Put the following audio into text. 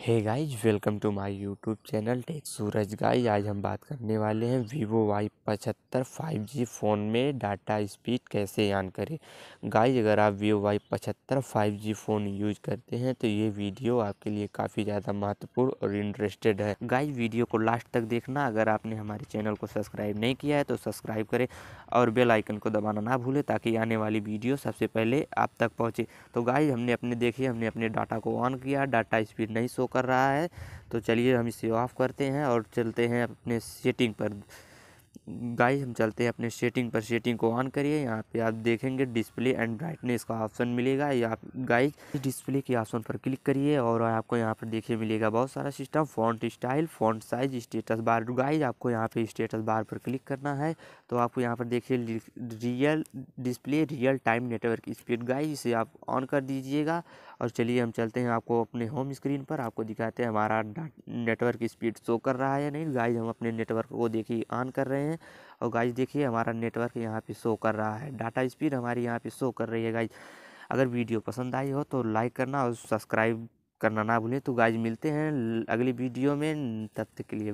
hey guys welcome to my YouTube channel Tech Suraj guys आज हम बात करने वाले हैं वीवो वाई पचहत्तर फाइव जी फ़ोन में डाटा स्पीड कैसे ऑन करें गाइज अगर आप वीवो वाई पचहत्तर फाइव जी फ़ोन यूज करते हैं तो ये वीडियो आपके लिए काफ़ी ज़्यादा महत्वपूर्ण और इंटरेस्टेड है गाइज वीडियो को लास्ट तक देखना अगर आपने हमारे चैनल को सब्सक्राइब नहीं किया है तो सब्सक्राइब करें और बेलाइकन को दबाना ना भूलें ताकि आने वाली वीडियो सबसे पहले आप तक पहुँचे तो गाइज हमने अपने देखे हमने अपने डाटा को ऑन किया डाटा स्पीड नहीं शो कर रहा है तो चलिए हम इसे ऑफ़ करते हैं और चलते हैं अपने सेटिंग पर गाइस हम चलते हैं अपने सेटिंग पर सेटिंग को ऑन करिए यहाँ पे आप देखेंगे डिस्प्ले एंड ब्राइटनेस का ऑप्शन मिलेगा या आप गाइस डिस्प्ले के ऑप्शन पर क्लिक करिए और आपको यहाँ पर देखिए मिलेगा बहुत सारा system font style font size status bar guys आपको यहाँ पे स्टेटस बार पर क्लिक करना है तो आपको यहाँ पर देखिए real display real time network speed guys इसे आप ऑन कर दीजिएगा और चलिए हम चलते हैं आपको अपने होम स्क्रीन पर आपको दिखाते हैं हमारा नेटवर्क स्पीड शो कर रहा है या नहीं गाइज हम अपने नेटवर्क को देखिए ऑन कर रहे हैं हैं और गाइज देखिए हमारा नेटवर्क यहाँ पे शो कर रहा है डाटा स्पीड हमारी यहाँ पे शो कर रही है गाइज अगर वीडियो पसंद आई हो तो लाइक करना और सब्सक्राइब करना ना भूलें तो गाइज मिलते हैं अगली वीडियो में तब तक के लिए